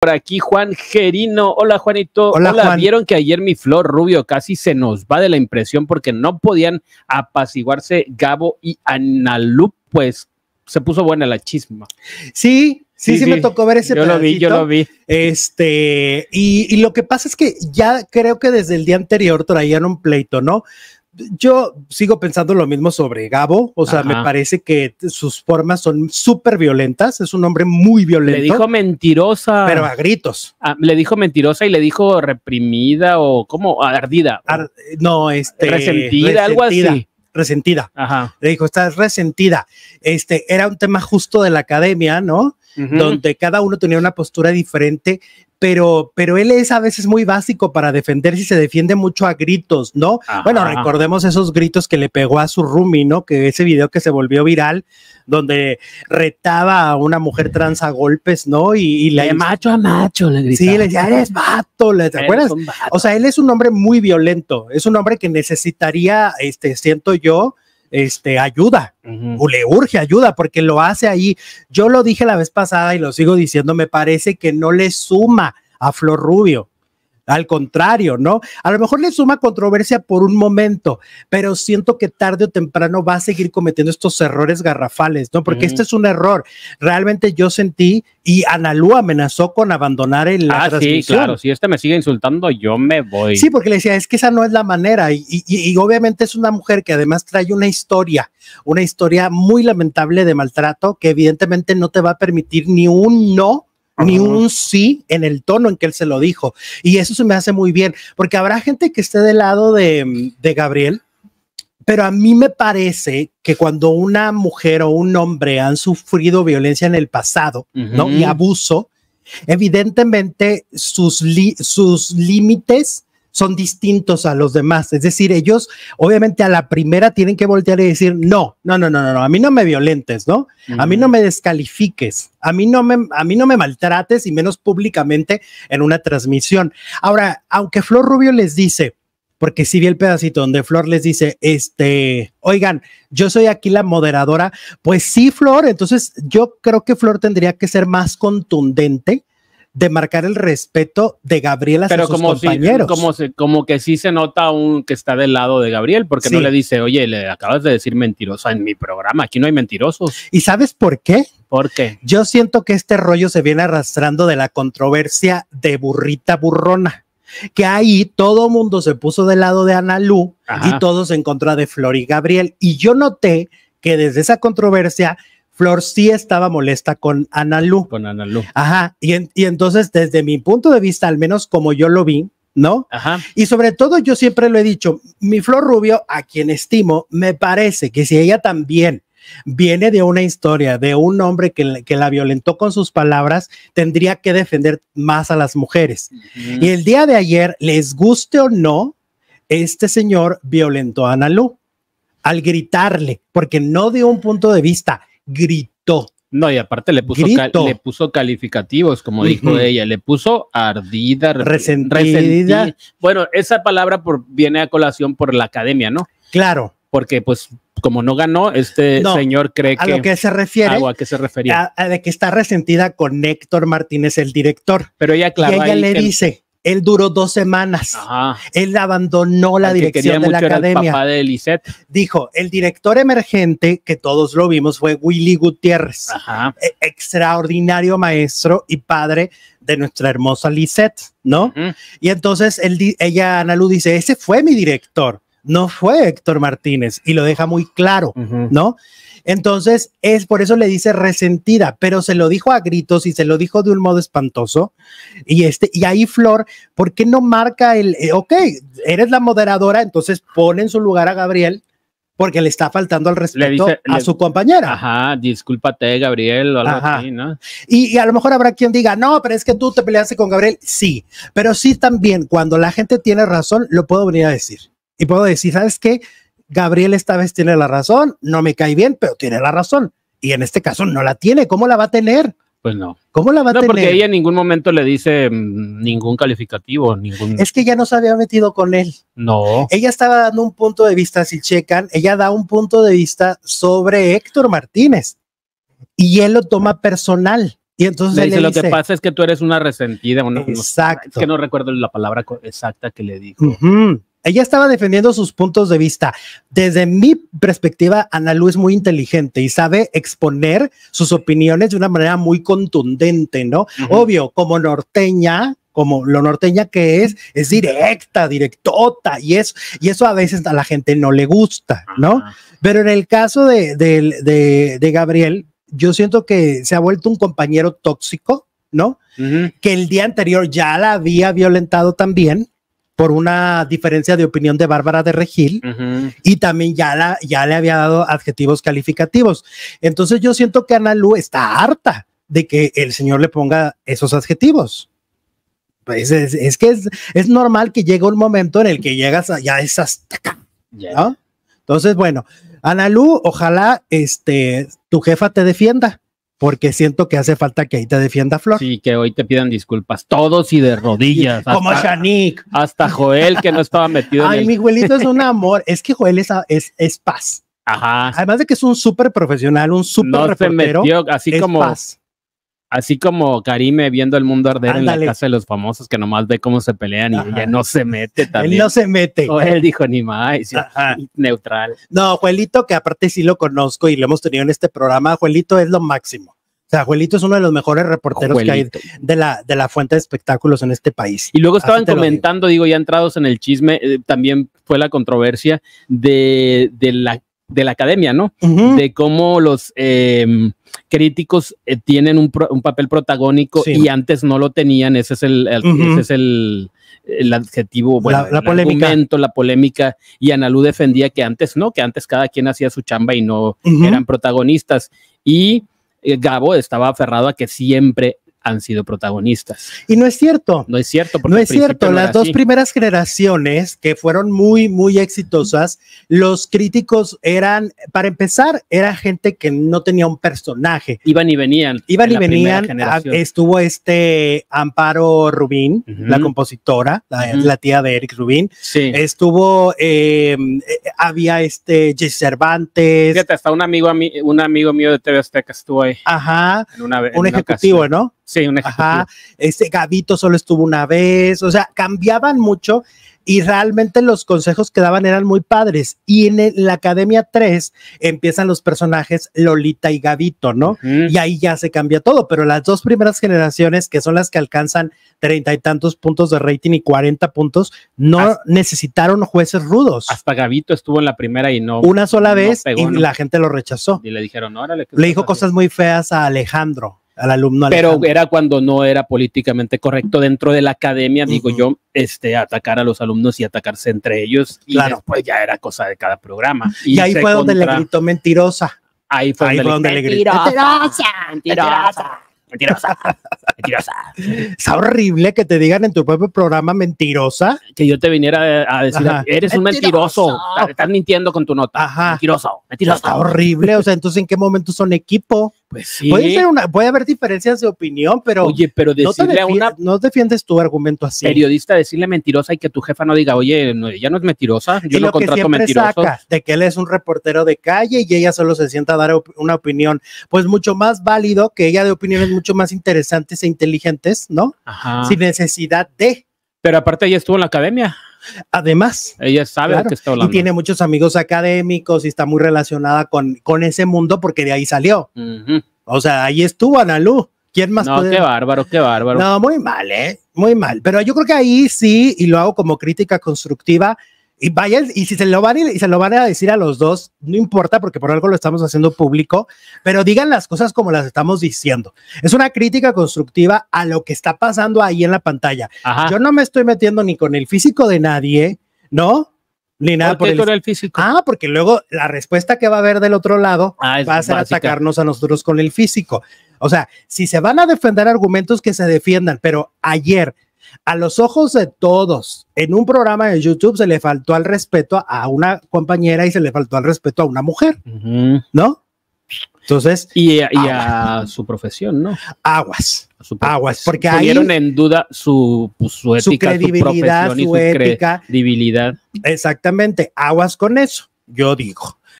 por aquí Juan Gerino. Hola Juanito. Hola, Vieron que ayer mi Flor Rubio casi se nos va de la impresión porque no podían apaciguarse Gabo y Analu, pues se puso buena la chisma. Sí, sí, sí, me tocó ver ese Yo lo vi, yo lo vi. Este, y, y, lo que pasa es que ya creo que desde el día anterior traían un pleito, ¿no? yo sigo pensando lo mismo sobre Gabo, o sea, me parece que sus formas son súper violentas, es un hombre muy violento. Le dijo mentirosa. Pero a gritos. Ah, le dijo mentirosa y le dijo reprimida o como ardida. no, este... Resentida, algo así. Resentida. Ajá. Le dijo, estás resentida. Este era un tema justo de la academia, ¿no? Donde cada uno tenía una postura diferente, pero, pero él es a veces muy básico para defenderse y se defiende mucho a gritos, ¿no? Bueno, recordemos esos gritos que le pegó a su Rumi, ¿no? Que ese video que se volvió viral, donde retaba a una mujer trans a golpes, ¿no? Y, le le... macho a macho le gritaba. Sí, le decía, eres vato, ¿te acuerdas? O sea, él es un hombre muy violento, es un hombre que necesitaría, este, siento yo, este, ayuda, o le urge ayuda, porque lo hace ahí. Yo lo dije la vez pasada y lo sigo diciendo, me parece que no le suma a Flor Rubio. Al contrario, ¿no? A lo mejor le suma controversia por un momento, pero siento que tarde o temprano va a seguir cometiendo estos errores garrafales, ¿no? Porque este es un error. Realmente yo sentí y Analú amenazó con abandonar el ah, Sí, claro, si este me sigue insultando, yo me voy. Sí, porque le decía, es que esa no es la manera. y obviamente es una mujer que además trae una historia, una historia muy lamentable de maltrato que evidentemente no te va a permitir ni un no ni un sí en el tono en que él se lo dijo. Y eso se me hace muy bien, porque habrá gente que esté del lado de, Gabriel, pero a mí me parece que cuando una mujer o un hombre han sufrido violencia en el pasado, ¿no? Y abuso, evidentemente sus, sus límites son distintos a los demás. Es decir, ellos obviamente a la primera tienen que voltear y decir, no, no, no, no, no, a mí no me violentes, ¿no? A mí no mm. me descalifiques, a mí no me, a mí no me maltrates y menos públicamente en una transmisión. Ahora, aunque Flor Rubio les dice, porque si vi el pedacito donde Flor les dice, este, oigan, yo soy aquí la moderadora, pues sí, Flor, entonces yo creo que Flor tendría que ser más contundente de marcar el respeto de Gabriel a sus compañeros. como, como que sí se nota un que está del lado de Gabriel, porque no le dice, oye, le acabas de decir mentirosa en mi programa, aquí no hay mentirosos. ¿Y sabes por qué? Porque Yo siento que este rollo se viene arrastrando de la controversia de burrita burrona que ahí todo mundo se puso del lado de Ana Lu y todos en contra de Flor y Gabriel. Y yo noté que desde esa controversia Flor sí estaba molesta con Ana Con Ana Ajá. Y, entonces, desde mi punto de vista, al menos como yo lo vi, ¿no? Ajá. Y sobre todo, yo siempre lo he dicho, mi Flor Rubio, a quien estimo, me parece que si ella también viene de una historia de un hombre que, la violentó con sus palabras, tendría que defender más a las mujeres. Y el día de ayer, les guste o no, este señor violentó a Ana al gritarle, porque no de un punto de vista, gritó. No, y aparte le puso, le puso calificativos, como dijo ella, le puso ardida, resentida. Bueno, esa palabra viene a colación por la academia, ¿no? Claro. Porque pues como no ganó, este señor cree que... A lo que se refiere. A, qué se refería. de que está resentida con Héctor Martínez, el director. Pero ella, claro, y ella le dice... Él duró dos semanas. Él abandonó la dirección de la academia. de Dijo, el director emergente, que todos lo vimos, fue Willy Gutiérrez, e-, extraordinario maestro y padre de nuestra hermosa Lisette, ¿no? Y entonces él, ella, Ana Lu, dice, ese fue mi director no fue Héctor Martínez y lo deja muy claro, ¿no? Entonces, es por eso le dice resentida, pero se lo dijo a gritos y se lo dijo de un modo espantoso. Y este y ahí Flor, ¿por qué no marca el eh, ok, eres la moderadora, entonces pone en su lugar a Gabriel? Porque le está faltando al respeto a su compañera. Ajá, discúlpate, Gabriel, ¿no? y a lo mejor habrá quien diga, no, pero es que tú te peleaste con Gabriel. Sí, pero sí también, cuando la gente tiene razón, lo puedo venir a decir y puedo decir, ¿sabes qué? Gabriel esta vez tiene la razón, no me cae bien, pero tiene la razón. Y en este caso no la tiene, ¿cómo la va a tener? Pues no. ¿Cómo la va a tener? No, Porque ella en ningún momento le dice mm, ningún calificativo, ningún. Es que ya no se había metido con él. No. Ella estaba dando un punto de vista, si checan, ella da un punto de vista sobre Héctor Martínez. Y él lo toma personal. Y entonces le dice, lo que pasa es que tú eres una resentida. Una, exacto. es que no recuerdo la palabra exacta que le dijo ella estaba defendiendo sus puntos de vista. Desde mi perspectiva, Ana Lu es muy inteligente y sabe exponer sus opiniones de una manera muy contundente, ¿no? Obvio, como norteña, como lo norteña que es, es directa, directota, y eso, y eso a veces a la gente no le gusta, ¿no? Pero en el caso de, Gabriel, yo siento que se ha vuelto un compañero tóxico, ¿no? Que el día anterior ya la había violentado también por una diferencia de opinión de Bárbara de Regil y también ya, la, ya le había dado adjetivos calificativos. Entonces yo siento que Ana está harta de que el señor le ponga esos adjetivos. Pues es, que es, normal que llegue un momento en el que llegas a, ya es hasta Entonces, bueno, Analu, ojalá este, tu jefa te defienda porque siento que hace falta que ahí te defienda Flor. Sí, que hoy te pidan disculpas todos y de rodillas. como Shanik. Hasta Joel, que no estaba metido en el... mi abuelito es un amor. Es que Joel es, es, paz. Ajá. Además de que es un súper profesional, un súper no se así como paz. Así como Karime viendo el mundo arder en la casa de los famosos, que nomás ve cómo se pelean y no se mete también. Él no se mete. O él dijo, ni más, neutral. No, Juelito, que aparte sí lo conozco y lo hemos tenido en este programa, Juelito es lo máximo. O sea, Juelito es uno de los mejores reporteros que hay de la, de la fuente de espectáculos en este país. Y luego estaban comentando, digo. ya entrados en el chisme, eh, también fue la controversia de, de la de la academia, ¿no? De cómo los em, críticos eh, tienen un, papel protagónico y antes no lo tenían. Ese es el, es el, adjetivo, bueno, el Argumento, la polémica. Y Analú defendía que antes no, que antes cada quien hacía su chamba y no eran protagonistas. Y eh, Gabo estaba aferrado a que siempre han sido protagonistas. Y no es cierto. No es cierto. Porque no es cierto. Las dos primeras generaciones que fueron muy, muy exitosas, los críticos eran, para empezar, era gente que no tenía un personaje. Iban y venían. Iban y venían. Ah, estuvo este Amparo Rubín, la compositora, la, tía de Eric Rubín. Sí. Estuvo, eh, había este Jesse Cervantes. Fíjate, hasta un amigo, un amigo mío de TV Azteca estuvo ahí. Ajá. una, un ejecutivo, ¿no? Sí, un Ajá, este Gabito solo estuvo una vez, o sea, cambiaban mucho y realmente los consejos que daban eran muy padres. Y en, la Academia 3 empiezan los personajes Lolita y Gabito, ¿no? Y ahí ya se cambia todo, pero las dos primeras generaciones, que son las que alcanzan treinta y tantos puntos de rating y cuarenta puntos, no necesitaron jueces rudos. Hasta Gabito estuvo en la primera y no. Una sola vez y la gente lo rechazó. Y le dijeron, órale. Le dijo cosas muy feas a Alejandro alumno. Pero era cuando no era políticamente correcto dentro de la academia, digo yo, este, atacar a los alumnos y atacarse entre ellos. Y claro. después ya era cosa de cada programa. Y, ahí fue donde le gritó mentirosa. Ahí fue donde, le, gritó. Mentirosa, mentirosa. Mentirosa, mentirosa. Es horrible que te digan en tu propio programa mentirosa. Que yo te viniera a decir, eres un mentiroso. Estás mintiendo con tu nota. Mentiroso, mentiroso. Está horrible. O sea, entonces, ¿en qué momento son equipo? Pues puede, haber diferencias de opinión, pero. Oye, pero decirle no a una. No defiendes tu argumento así. Periodista, decirle mentirosa y que tu jefa no diga, oye, ella no es mentirosa, yo lo contrato que de que él es un reportero de calle y ella solo se sienta a dar una opinión. Pues mucho más válido que ella de opiniones mucho más interesantes e inteligentes, ¿no? Ajá. Sin necesidad de. Pero aparte ella estuvo en la academia. Además, ella sabe está hablando. Y tiene muchos amigos académicos y está muy relacionada con, con ese mundo porque de ahí salió. O sea, ahí estuvo Analú. ¿Quién más? No, qué bárbaro, qué bárbaro. No, muy mal, ¿eh? Muy mal. Pero yo creo que ahí sí, y lo hago como crítica constructiva, y y si se lo van y se lo van a decir a los dos, no importa porque por algo lo estamos haciendo público, pero digan las cosas como las estamos diciendo. Es una crítica constructiva a lo que está pasando ahí en la pantalla. Yo no me estoy metiendo ni con el físico de nadie, ¿no? Ni nada por, el... físico. Ah, porque luego la respuesta que va a haber del otro lado ah, va a ser atacarnos a nosotros con el físico. O sea, si se van a defender argumentos que se defiendan, pero ayer a los ojos de todos, en un programa de YouTube se le faltó al respeto a una compañera y se le faltó al respeto a una mujer, ¿no? Entonces. Y, a, su profesión, ¿no? Aguas. aguas, porque Pusieron en duda su, credibilidad, pues, su, ética. Exactamente, aguas con eso, yo digo.